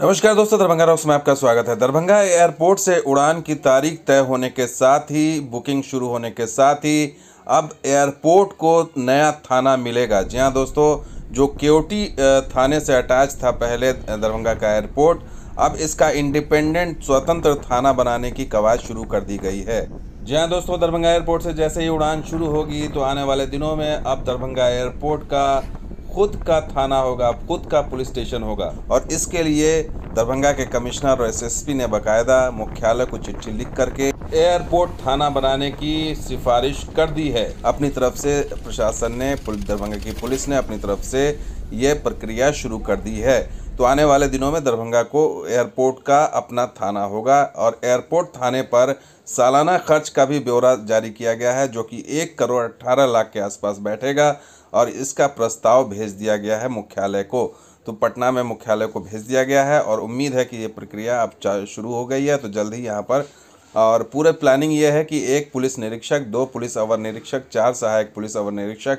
नमस्कार दोस्तों दरभंगा रॉक्स में आपका स्वागत है दरभंगा एयरपोर्ट से उड़ान की तारीख तय होने के साथ ही बुकिंग शुरू होने के साथ ही अब एयरपोर्ट को नया थाना मिलेगा जी हाँ दोस्तों जो क्योटी थाने से अटैच था पहले दरभंगा का एयरपोर्ट अब इसका इंडिपेंडेंट स्वतंत्र थाना बनाने की कवायद शुरू कर दी गई है जी हाँ दोस्तों दरभंगा एयरपोर्ट से जैसे ही उड़ान शुरू होगी तो आने वाले दिनों में अब दरभंगा एयरपोर्ट का खुद का थाना होगा खुद का पुलिस स्टेशन होगा और इसके लिए दरभंगा के कमिश्नर और एसएसपी ने बकायदा मुख्यालय को चिट्ठी लिख करके एयरपोर्ट थाना बनाने की सिफारिश कर दी है अपनी तरफ से प्रशासन ने दरभंगा की पुलिस ने अपनी तरफ से ये प्रक्रिया शुरू कर दी है तो आने वाले दिनों में दरभंगा को एयरपोर्ट का अपना थाना होगा और एयरपोर्ट थाने पर सालाना खर्च का भी ब्यौरा जारी किया गया है जो कि एक करोड़ अट्ठारह लाख के आसपास बैठेगा और इसका प्रस्ताव भेज दिया गया है मुख्यालय को तो पटना में मुख्यालय को भेज दिया गया है और उम्मीद है कि ये प्रक्रिया अब शुरू हो गई है तो जल्द ही यहाँ पर और पूरे प्लानिंग ये है कि एक पुलिस निरीक्षक दो पुलिस अवर निरीक्षक चार सहायक पुलिस अवर निरीक्षक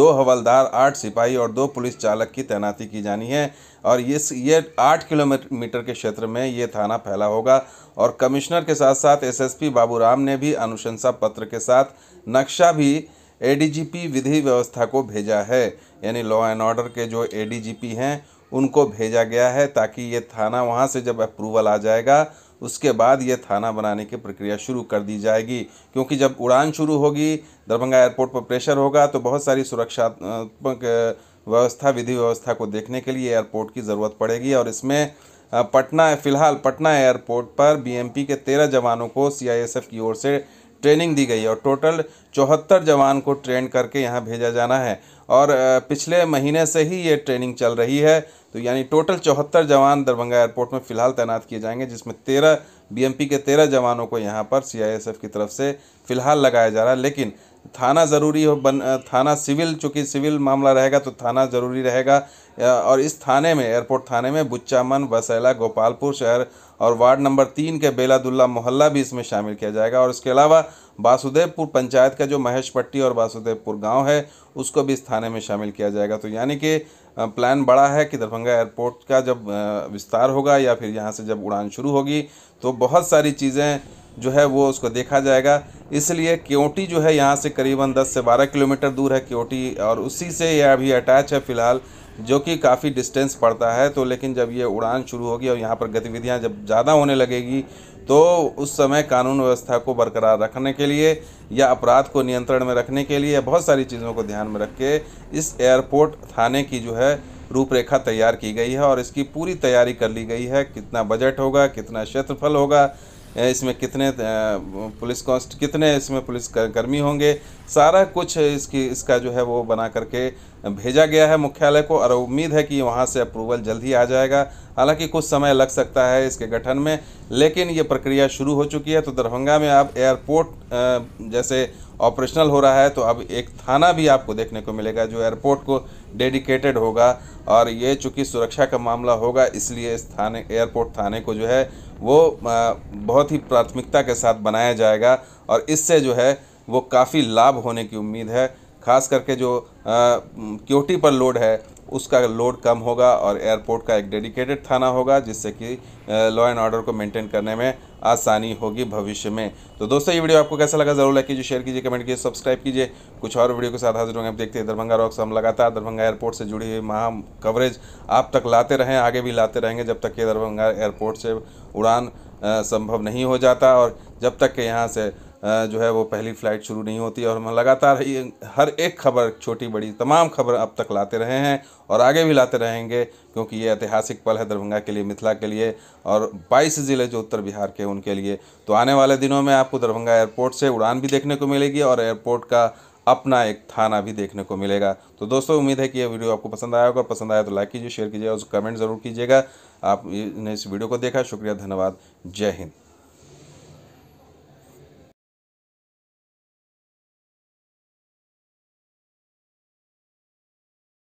दो हवलदार आठ सिपाही और दो पुलिस चालक की तैनाती की जानी है और ये ये आठ किलोमीटर के क्षेत्र में ये थाना फैला होगा और कमिश्नर के साथ साथ एसएसपी बाबूराम ने भी अनुशंसा पत्र के साथ नक्शा भी एडीजीपी विधि व्यवस्था को भेजा है यानी लॉ एंड ऑर्डर के जो एडीजीपी हैं उनको भेजा गया है ताकि ये थाना वहाँ से जब अप्रूवल आ जाएगा उसके बाद ये थाना बनाने की प्रक्रिया शुरू कर दी जाएगी क्योंकि जब उड़ान शुरू होगी दरभंगा एयरपोर्ट पर प्रेशर होगा तो बहुत सारी सुरक्षात्मक व्यवस्था विधि व्यवस्था को देखने के लिए एयरपोर्ट की ज़रूरत पड़ेगी और इसमें पटना फिलहाल पटना एयरपोर्ट पर बीएमपी के तेरह जवानों को सीआईएसएफ की ओर से ट्रेनिंग दी गई है और टोटल चौहत्तर जवान को ट्रेन करके यहाँ भेजा जाना है और पिछले महीने से ही ये ट्रेनिंग चल रही है तो यानी टोटल चौहत्तर जवान दरभंगा एयरपोर्ट में फ़िलहाल तैनात किए जाएंगे जिसमें तेरह बीएमपी के तेरह जवानों को यहाँ पर सीआईएसएफ की तरफ से फ़िलहाल लगाया जा रहा है लेकिन थाना ज़रूरी हो बन थाना सिविल चूँकि सिविल मामला रहेगा तो थाना ज़रूरी रहेगा और इस थाने में एयरपोर्ट थाने में बुच्चामन बसैला गोपालपुर शहर और वार्ड नंबर तीन के बेलादुल्ला मोहल्ला भी इसमें शामिल किया जाएगा और इसके अलावा वासुदेवपुर पंचायत का जो महेश पट्टी और वासुदेवपुर गाँव है उसको भी इस थाने में शामिल किया जाएगा तो यानी कि प्लान बड़ा है कि दरभंगा एयरपोर्ट का जब विस्तार होगा या फिर यहाँ से जब उड़ान शुरू होगी तो बहुत सारी चीज़ें जो है वो उसको देखा जाएगा इसलिए क्योटी जो है यहाँ से करीबन 10 से 12 किलोमीटर दूर है क्योटी और उसी से यह अभी अटैच है फ़िलहाल जो कि काफ़ी डिस्टेंस पड़ता है तो लेकिन जब ये उड़ान शुरू होगी और यहाँ पर गतिविधियाँ जब ज़्यादा होने लगेगी तो उस समय कानून व्यवस्था को बरकरार रखने के लिए या अपराध को नियंत्रण में रखने के लिए बहुत सारी चीज़ों को ध्यान में रख के इस एयरपोर्ट थाने की जो है रूपरेखा तैयार की गई है और इसकी पूरी तैयारी कर ली गई है कितना बजट होगा कितना क्षेत्रफल होगा इसमें कितने पुलिस कॉस्ट कितने इसमें पुलिस कर्मी होंगे सारा कुछ इसकी इसका जो है वो बना करके भेजा गया है मुख्यालय को और उम्मीद है कि वहाँ से अप्रूवल जल्द ही आ जाएगा हालांकि कुछ समय लग सकता है इसके गठन में लेकिन ये प्रक्रिया शुरू हो चुकी है तो दरभंगा में अब एयरपोर्ट जैसे ऑपरेशनल हो रहा है तो अब एक थाना भी आपको देखने को मिलेगा जो एयरपोर्ट को डेडिकेटेड होगा और ये चूँकि सुरक्षा का मामला होगा इसलिए इस थाने एयरपोर्ट थाने को जो है वो बहुत ही प्राथमिकता के साथ बनाया जाएगा और इससे जो है वो काफ़ी लाभ होने की उम्मीद है खास करके जो क्योटी पर लोड है उसका लोड कम होगा और एयरपोर्ट का एक डेडिकेटेड थाना होगा जिससे कि लॉ एंड ऑर्डर को मेंटेन करने में आसानी होगी भविष्य में तो दोस्तों ये वीडियो आपको कैसा लगा जरूर लाइक कीजिए शेयर कीजिए कमेंट कीजिए सब्सक्राइब कीजिए कुछ और वीडियो के साथ हाजिर होंगे आप देखते हैं दरभंगा रॉक्स हम लगातार दरभंगा एयरपोर्ट से जुड़ी हुई महा कवरेज आप तक लाते रहें आगे भी लाते रहेंगे जब तक कि दरभंगा एयरपोर्ट से उड़ान संभव नहीं हो जाता और जब तक के यहाँ से जो है वो पहली फ़्लाइट शुरू नहीं होती और हम लगातार हर एक खबर छोटी बड़ी तमाम खबर अब तक लाते रहे हैं और आगे भी लाते रहेंगे क्योंकि ये ऐतिहासिक पल है दरभंगा के लिए मिथिला के लिए और 22 ज़िले जो उत्तर बिहार के उनके लिए तो आने वाले दिनों में आपको दरभंगा एयरपोर्ट से उड़ान भी देखने को मिलेगी और एयरपोर्ट का अपना एक थाना भी देखने को मिलेगा तो दोस्तों उम्मीद है कि यह वीडियो आपको पसंद आया होगा पसंद आया तो लाइक कीजिए शेयर कीजिए और कमेंट ज़रूर कीजिएगा आपने इस वीडियो को देखा शुक्रिया धन्यवाद जय हिंद